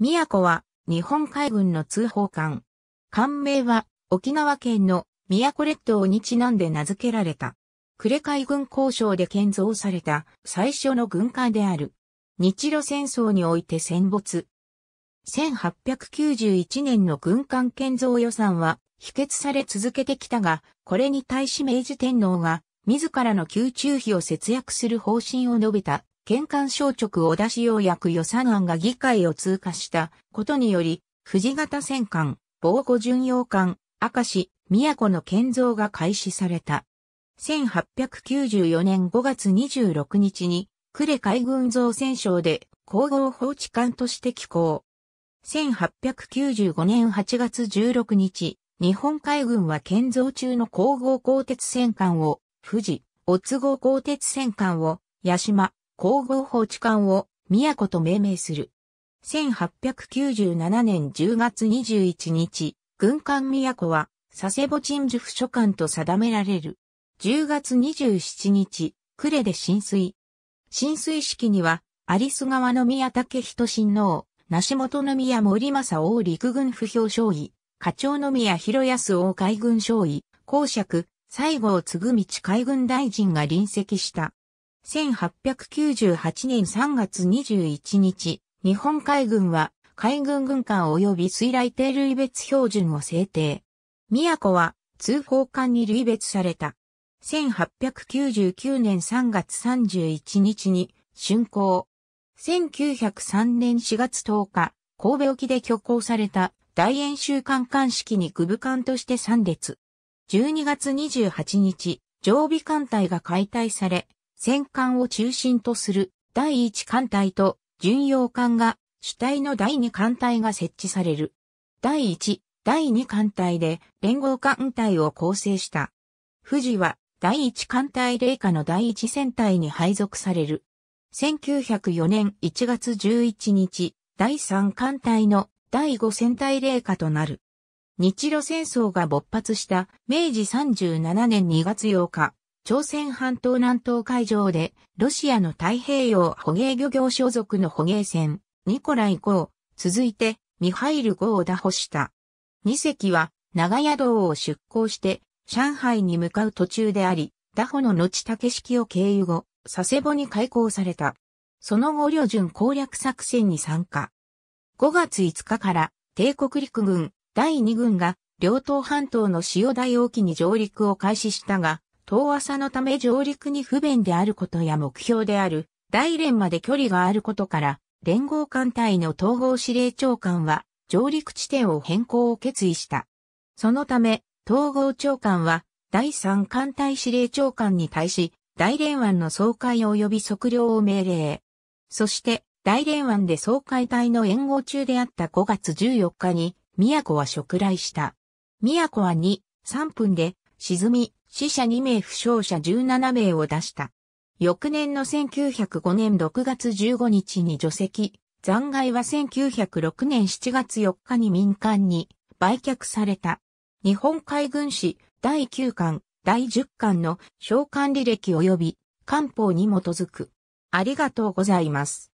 宮古は日本海軍の通報艦。艦名は沖縄県の宮古列島にちなんで名付けられた。呉海軍交渉で建造された最初の軍艦である。日露戦争において戦没。1891年の軍艦建造予算は否決され続けてきたが、これに対し明治天皇が自らの宮中費を節約する方針を述べた県間省直を出し要約予算案が議会を通過したことにより、藤型戦艦、防護巡洋艦、明石、都の建造が開始された。1894年5月26日に、呉海軍造船省で皇后法治艦として寄港。1895年8月16日、日本海軍は建造中の皇后鋼鉄戦艦を、富士、乙号鋼鉄戦艦を、八島、皇后法治官を都と命名する。1897年10月21日、軍艦都は佐世保鎮守府所管と定められる。10月27日、呉で浸水。浸水式には、有栖川の宮武人親王、梨本の宮森正王陸軍不評将尉、課長の宮広安王海軍将尉、公爵、西郷嗣道海軍大臣が臨席した。1898年3月21日、日本海軍は海軍軍艦及び水雷艇類別標準を制定。宮古は通報艦に類別された。1899年3月31日に竣工。1903年4月10日、神戸沖で挙行された大演習艦艦式に区部艦として参列。12月28日、常備艦隊が解体され、戦艦を中心とする第1艦隊と巡洋艦が主体の第2艦隊が設置される。第1、第2艦隊で連合艦隊を構成した。富士は第1艦隊霊下の第1戦隊に配属される。1904年1月11日、第3艦隊の第5戦隊霊下となる。日露戦争が勃発した明治37年2月8日、朝鮮半島南東海上で、ロシアの太平洋捕鯨漁業所属の捕鯨船、ニコライ号、続いて、ミハイル号を打破した。2隻は、長屋道を出港して、上海に向かう途中であり、打破の後竹式を経由後、佐世保に開港された。その後、旅順攻略作戦に参加。5月5日から、帝国陸軍、第2軍が、両島半島の塩台沖に上陸を開始したが、遠浅のため上陸に不便であることや目標である大連まで距離があることから、連合艦隊の統合司令長官は上陸地点を変更を決意した。そのため、統合長官は第三艦隊司令長官に対し、大連湾の総会及び測量を命令。そして、大連湾で総会隊の援護中であった5月14日に、宮古は食来した。宮古は2、3分で沈み、死者2名負傷者17名を出した。翌年の1905年6月15日に除籍、残骸は1906年7月4日に民間に売却された。日本海軍史第9巻、第10巻の召喚履歴及び官報に基づく。ありがとうございます。